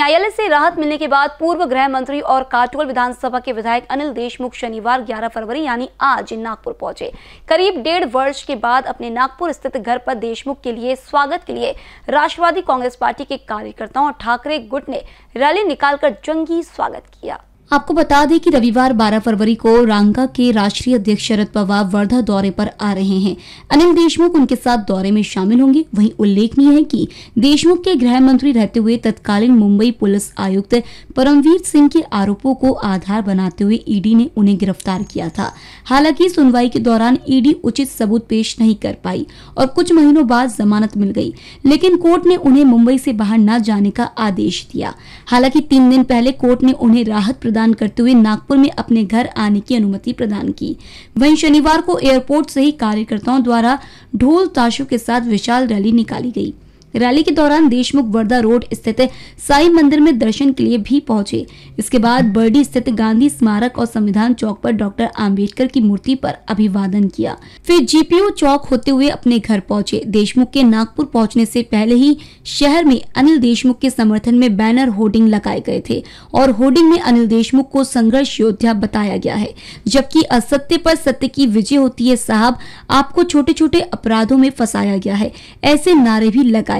न्यायालय से राहत मिलने के बाद पूर्व गृह मंत्री और काटोल विधानसभा के विधायक अनिल देशमुख शनिवार 11 फरवरी यानी आज नागपुर पहुंचे करीब डेढ़ वर्ष के बाद अपने नागपुर स्थित घर पर देशमुख के लिए स्वागत के लिए राष्ट्रवादी कांग्रेस पार्टी के कार्यकर्ताओं और ठाकरे गुट ने रैली निकालकर जंगी स्वागत किया आपको बता दें कि रविवार 12 फरवरी को रांगा के राष्ट्रीय अध्यक्ष शरद पवार वर्धा दौरे पर आ रहे हैं अनिल देशमुख उनके साथ दौरे में शामिल होंगे वहीं उल्लेखनीय है कि देशमुख के गृह मंत्री रहते हुए तत्कालीन मुंबई पुलिस आयुक्त परमवीर सिंह के आरोपों को आधार बनाते हुए ईडी ने उन्हें गिरफ्तार किया था हालांकि सुनवाई के दौरान ईडी उचित सबूत पेश नहीं कर पाई और कुछ महीनों बाद जमानत मिल गई लेकिन कोर्ट ने उन्हें मुंबई से बाहर न जाने का आदेश दिया हालांकि तीन दिन पहले कोर्ट ने उन्हें राहत प्रदान प्रदान करते हुए नागपुर में अपने घर आने की अनुमति प्रदान की वहीं शनिवार को एयरपोर्ट से ही कार्यकर्ताओं द्वारा ढोल ताशों के साथ विशाल रैली निकाली गई रैली के दौरान देशमुख वर्धा रोड स्थित साई मंदिर में दर्शन के लिए भी पहुंचे इसके बाद बर्डी स्थित गांधी स्मारक और संविधान चौक पर डॉक्टर आम्बेडकर की मूर्ति पर अभिवादन किया फिर जीपीओ चौक होते हुए अपने घर पहुंचे देशमुख के नागपुर पहुंचने से पहले ही शहर में अनिल देशमुख के समर्थन में बैनर होर्डिंग लगाए गए थे और होर्डिंग में अनिल देशमुख को संघर्ष योद्धा बताया गया है जबकि असत्य पर सत्य की विजय होती है साहब आपको छोटे छोटे अपराधों में फंसाया गया है ऐसे नारे भी लगाए